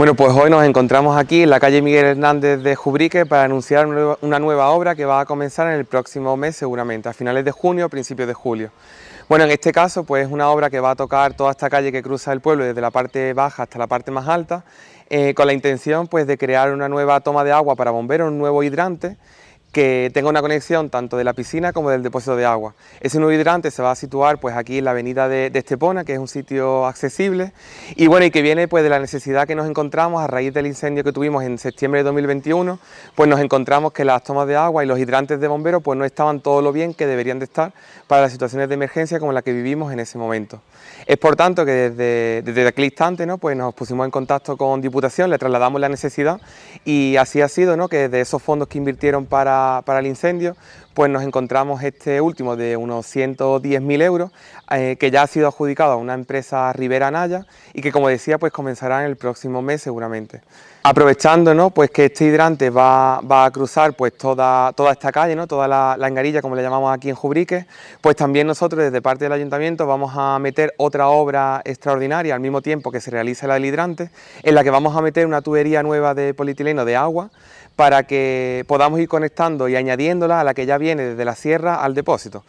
Bueno, pues hoy nos encontramos aquí en la calle Miguel Hernández de Jubrique para anunciar una nueva obra que va a comenzar en el próximo mes seguramente, a finales de junio o principios de julio. Bueno, en este caso pues es una obra que va a tocar toda esta calle que cruza el pueblo desde la parte baja hasta la parte más alta, eh, con la intención pues de crear una nueva toma de agua para bomberos, un nuevo hidrante que tenga una conexión tanto de la piscina como del depósito de agua. Ese nuevo hidrante se va a situar pues aquí en la avenida de, Estepona, que es un sitio accesible, y bueno, y que viene pues de la necesidad que nos encontramos a raíz del incendio que tuvimos en septiembre de 2021, pues nos encontramos que las tomas de agua y los hidrantes de bomberos pues no estaban todo lo bien que deberían de estar para las situaciones de emergencia como la que vivimos en ese momento. Es por tanto que desde, desde aquel instante ¿no? pues nos pusimos en contacto con Diputación, le trasladamos la necesidad y así ha sido ¿no? que de esos fondos que invirtieron para para, el incendio, pues nos encontramos este último de unos 110.000 euros, eh, que ya ha sido adjudicado a una empresa Rivera Naya y que como decía, pues comenzará en el próximo mes seguramente. Aprovechando ¿no? pues que este hidrante va, a cruzar pues toda, toda esta calle, ¿no? toda la, la, como le llamamos aquí en Jubrique, pues también nosotros desde parte del ayuntamiento vamos a meter otra obra extraordinaria al mismo tiempo que se realiza la del hidrante, en la que vamos a meter una tubería nueva de polietileno de agua para que podamos ir conectando y añadiéndola a la que ya viene desde la sierra al depósito.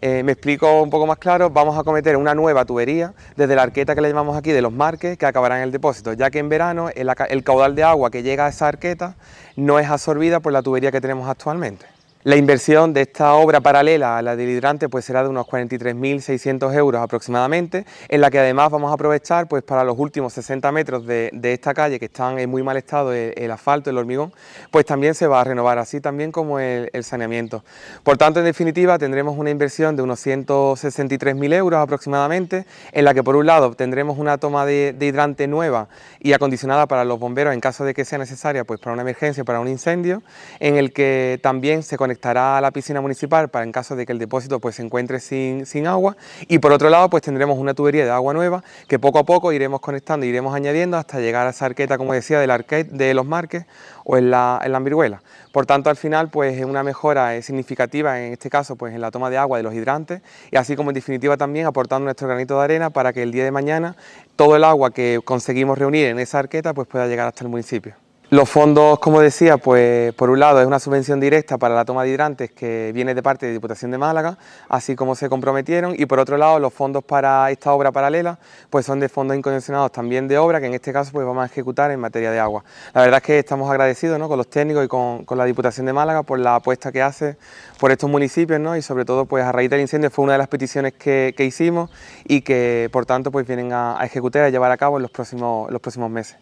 Eh, me explico un poco más claro, vamos a cometer una nueva tubería desde la arqueta que le llamamos aquí de los marques que acabará en el depósito, ya que en verano el, el caudal de agua que llega a esa arqueta no es absorbida por la tubería que tenemos actualmente. La inversión de esta obra paralela a la del hidrante pues será de unos 43.600 euros aproximadamente, en la que además vamos a aprovechar pues para los últimos 60 metros de, esta calle que están en muy mal estado el, asfalto, el hormigón, pues también se va a renovar, así también como el, saneamiento. Por tanto, en definitiva, tendremos una inversión de unos 163.000 euros aproximadamente, en la que por un lado tendremos una toma de, hidrante nueva y acondicionada para los bomberos en caso de que sea necesaria, pues para una emergencia, para un incendio, en el que también se conectará estará la piscina municipal para en caso de que el depósito pues, se encuentre sin, agua y por otro lado pues tendremos una tubería de agua nueva que poco a poco iremos conectando, iremos añadiendo hasta llegar a esa arqueta como decía del de los marques o en la, en Por tanto al final pues una mejora eh, significativa en este caso pues en la toma de agua de los hidrantes y así como en definitiva también aportando nuestro granito de arena para que el día de mañana todo el agua que conseguimos reunir en esa arqueta pues pueda llegar hasta el municipio. Los fondos, como decía, pues por un lado es una subvención directa para la toma de hidrantes que viene de parte de Diputación de Málaga, así como se comprometieron, y por otro lado los fondos para esta obra paralela pues son de fondos incondicionados también de obra que en este caso pues vamos a ejecutar en materia de agua. La verdad es que estamos agradecidos con los técnicos y con, la Diputación de Málaga por la apuesta que hace por estos municipios y sobre todo pues a raíz del incendio fue una de las peticiones que, hicimos y que por tanto pues vienen a, ejecutar y a llevar a cabo en los próximos, los próximos meses.